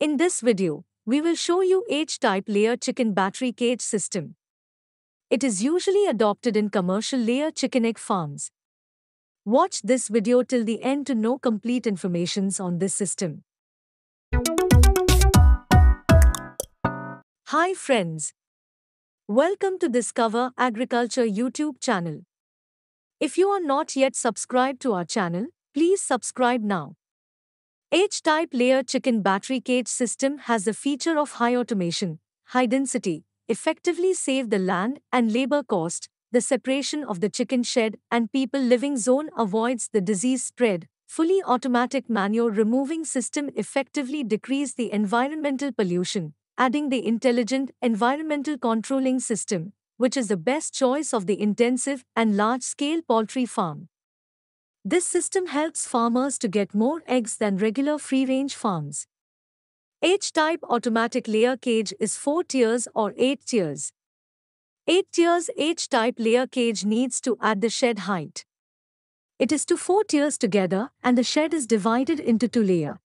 In this video, we will show you H-type layer chicken battery cage system. It is usually adopted in commercial layer chicken egg farms. Watch this video till the end to know complete informations on this system. Hi friends. Welcome to Discover Agriculture YouTube channel. If you are not yet subscribed to our channel, please subscribe now. H-type layer chicken battery cage system has the feature of high automation, high density, effectively save the land and labor cost. The separation of the chicken shed and people living zone avoids the disease spread. Fully automatic manure removing system effectively decrease the environmental pollution, adding the intelligent environmental controlling system, which is the best choice of the intensive and large-scale poultry farm. This system helps farmers to get more eggs than regular free-range farms. H-type automatic layer cage is 4 tiers or 8 tiers. 8 tiers H-type layer cage needs to add the shed height. It is to 4 tiers together and the shed is divided into 2 layer.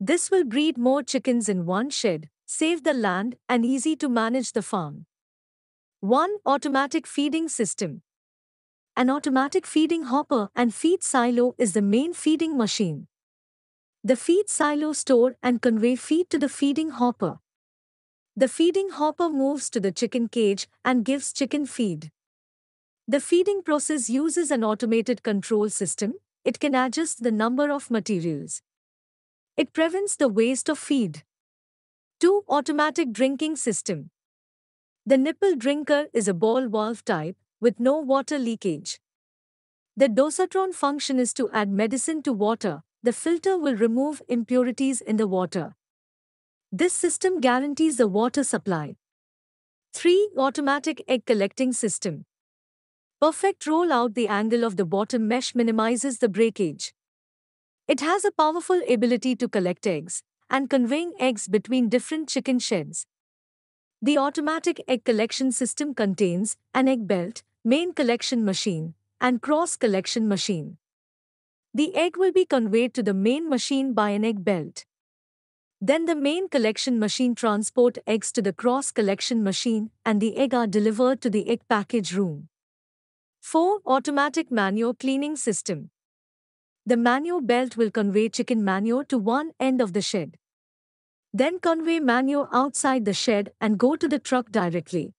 This will breed more chickens in one shed, save the land and easy to manage the farm. 1. Automatic feeding system. An automatic feeding hopper and feed silo is the main feeding machine. The feed silo store and convey feed to the feeding hopper. The feeding hopper moves to the chicken cage and gives chicken feed. The feeding process uses an automated control system. It can adjust the number of materials. It prevents the waste of feed. 2. Automatic drinking system. The nipple drinker is a ball valve type with no water leakage. The dosatron function is to add medicine to water. The filter will remove impurities in the water. This system guarantees the water supply. 3. Automatic egg collecting system. Perfect roll out the angle of the bottom mesh minimizes the breakage. It has a powerful ability to collect eggs and conveying eggs between different chicken sheds. The automatic egg collection system contains an egg belt main collection machine, and cross collection machine. The egg will be conveyed to the main machine by an egg belt. Then the main collection machine transport eggs to the cross collection machine and the egg are delivered to the egg package room. 4. Automatic manure cleaning system. The manure belt will convey chicken manure to one end of the shed. Then convey manure outside the shed and go to the truck directly.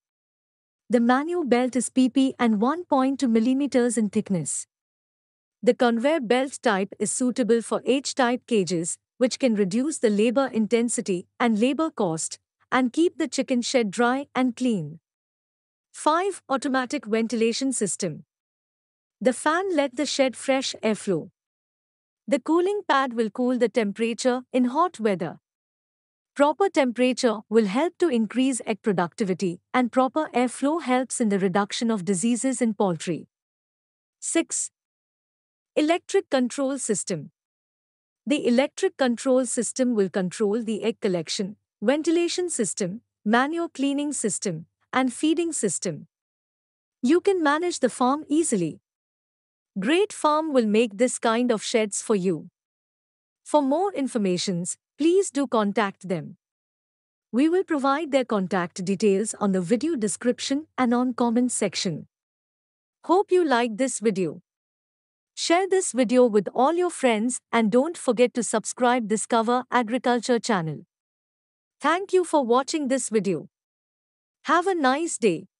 The Manu belt is PP and 1.2 millimeters in thickness. The conveyor belt type is suitable for H-type cages, which can reduce the labor intensity and labor cost, and keep the chicken shed dry and clean. 5. Automatic ventilation system. The fan let the shed fresh airflow. The cooling pad will cool the temperature in hot weather. Proper temperature will help to increase egg productivity, and proper airflow helps in the reduction of diseases in poultry. 6. Electric control system. The electric control system will control the egg collection, ventilation system, manure cleaning system, and feeding system. You can manage the farm easily. Great Farm will make this kind of sheds for you. For more informations, please do contact them. We will provide their contact details on the video description and on comment section. Hope you like this video. Share this video with all your friends and don't forget to subscribe Discover Agriculture channel. Thank you for watching this video. Have a nice day.